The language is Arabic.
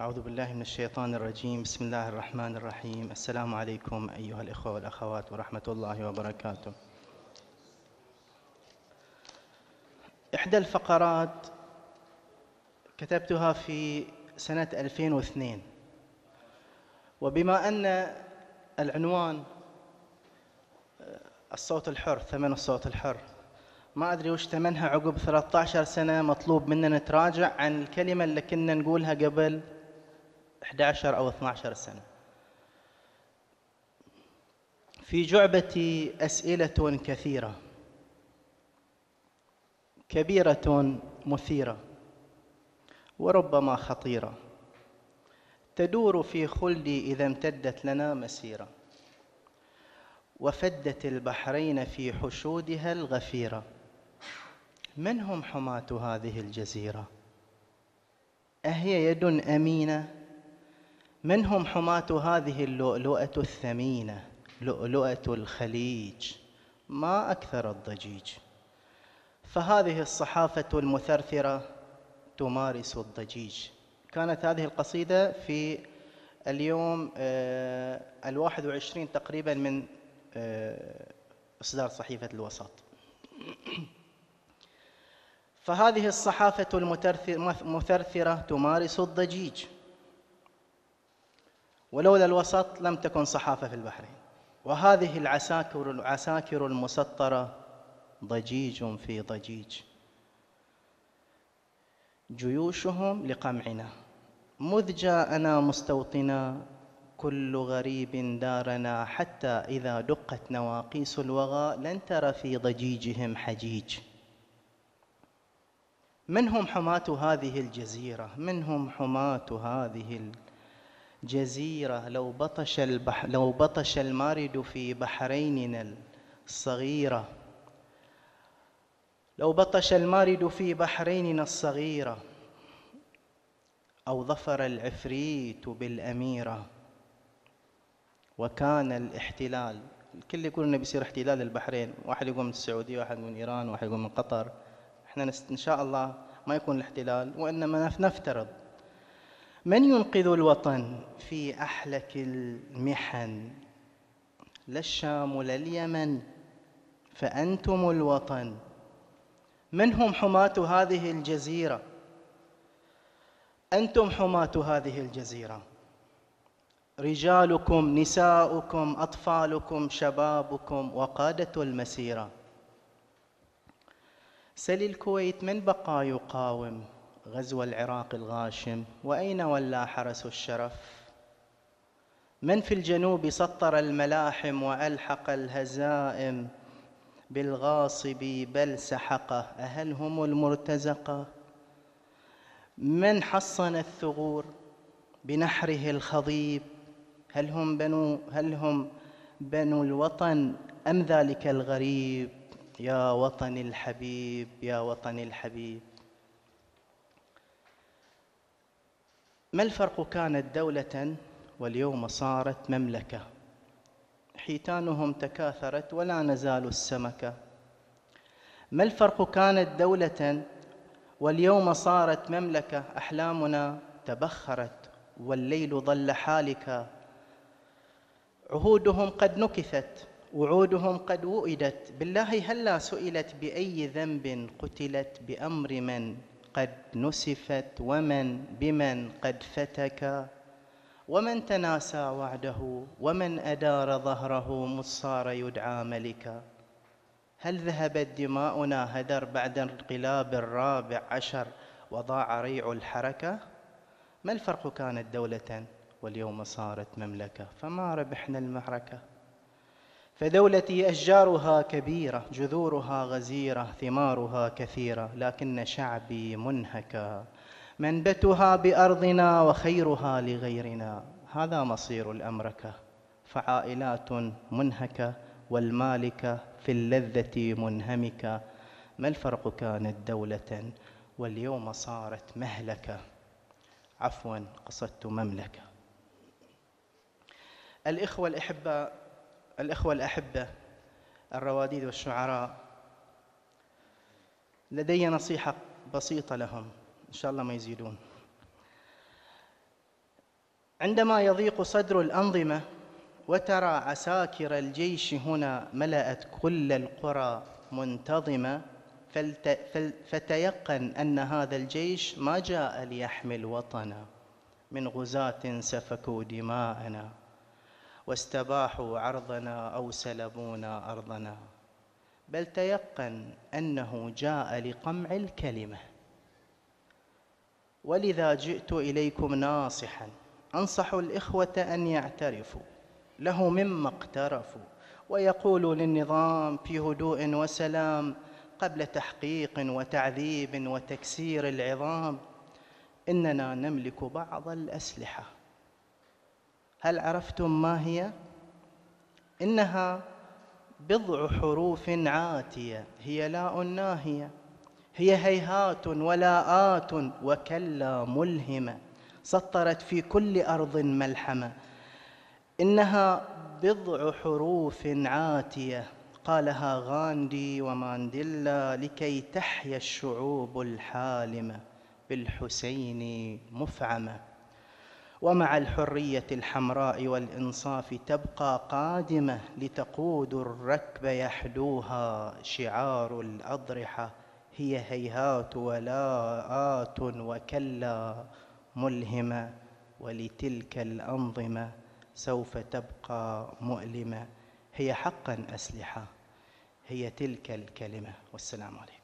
أعوذ بالله من الشيطان الرجيم بسم الله الرحمن الرحيم السلام عليكم أيها الإخوة والأخوات ورحمة الله وبركاته إحدى الفقرات كتبتها في سنة 2002 وبما أن العنوان آه، الصوت الحر ثمن الصوت الحر ما أدري وش ثمنها عقب 13 سنة مطلوب منا نتراجع عن الكلمة اللي كنا نقولها قبل 11 أو 12 سنة في جعبتي أسئلة كثيرة كبيرة مثيرة وربما خطيرة تدور في خلدي إذا امتدت لنا مسيرة وفدت البحرين في حشودها الغفيرة من هم حماة هذه الجزيرة؟ أهي يد أمينة من هم حماة هذه اللؤلؤة الثمينة لؤلؤة الخليج ما أكثر الضجيج فهذه الصحافة المثرثرة تمارس الضجيج كانت هذه القصيدة في اليوم آه، الواحد وعشرين تقريبا من آه، إصدار صحيفة الوسط فهذه الصحافة المثرثرة تمارس الضجيج ولولا الوسط لم تكن صحافة في البحرين وهذه العساكر العساكر المسطرة ضجيج في ضجيج جيوشهم لقمعنا مذ جاءنا مستوطنا كل غريب دارنا حتى إذا دقت نواقيس الوغى لن ترى في ضجيجهم حجيج من هم حماة هذه الجزيرة من هم حماة هذه جزيرة لو بطش البحر لو بطش المارد في بحريننا الصغيرة لو بطش المارد في بحريننا الصغيرة أو ظفر العفريت بالأميرة وكان الاحتلال الكل يقول انه بيصير احتلال البحرين واحد يقول من السعوديه واحد من ايران واحد يقول من قطر احنا ان شاء الله ما يكون الاحتلال وانما نفترض من ينقذ الوطن في أحلك المحن لا الشام ولا اليمن فأنتم الوطن من هم حماة هذه الجزيرة أنتم حماة هذه الجزيرة رجالكم نساؤكم أطفالكم شبابكم وقادة المسيرة سل الكويت من بقى يقاوم غزو العراق الغاشم وأين ولى حرس الشرف من في الجنوب سطر الملاحم وألحق الهزائم بالغاصب بل سحقه أهل هم المرتزقة من حصن الثغور بنحره الخضيب هل هم بنو هل هم بنو الوطن أم ذلك الغريب يا وطني الحبيب يا وطني الحبيب ما الفرق كانت دولة واليوم صارت مملكة حيتانهم تكاثرت ولا نزال السمكة ما الفرق كانت دولة واليوم صارت مملكة أحلامنا تبخرت والليل ظل حالكا عهودهم قد نكثت وعودهم قد وئدت بالله هلا سئلت بأي ذنب قتلت بأمر من قد نسفت ومن بمن قد فتك ومن تناسى وعده ومن أدار ظهره مصار يدعى ملكا هل ذهبت دماؤنا هدر بعد انقلاب الرابع عشر وضاع ريع الحركة ما الفرق كانت دولة واليوم صارت مملكة فما ربحنا المعركة فدولتي أشجارها كبيرة جذورها غزيرة ثمارها كثيرة لكن شعبي منهكا منبتها بأرضنا وخيرها لغيرنا هذا مصير الأمركة فعائلات منهكة والمالكة في اللذة منهمكة ما الفرق كانت دولة واليوم صارت مهلكة عفوا قصدت مملكة الإخوة الأحباء الإخوة الأحبة الرواديد والشعراء لدي نصيحة بسيطة لهم إن شاء الله ما يزيدون عندما يضيق صدر الأنظمة وترى عساكر الجيش هنا ملأت كل القرى منتظمة فتيقن أن هذا الجيش ما جاء ليحمل وطنا من غزاة سفكوا دماءنا واستباحوا عرضنا او سلبونا ارضنا بل تيقن انه جاء لقمع الكلمه ولذا جئت اليكم ناصحا انصح الاخوه ان يعترفوا له مما اقترفوا ويقولوا للنظام في هدوء وسلام قبل تحقيق وتعذيب وتكسير العظام اننا نملك بعض الاسلحه هل عرفتم ما هي انها بضع حروف عاتيه هي لاء ناهيه هي هيهات ولاءات وكلا ملهمه سطرت في كل ارض ملحمه انها بضع حروف عاتيه قالها غاندي ومانديلا لكي تحيا الشعوب الحالمه بالحسين مفعمه ومع الحريه الحمراء والانصاف تبقى قادمه لتقود الركب يحدوها شعار الاضرحه هي هيهات ولاءات وكلا ملهمه ولتلك الانظمه سوف تبقى مؤلمه هي حقا اسلحه هي تلك الكلمه والسلام عليكم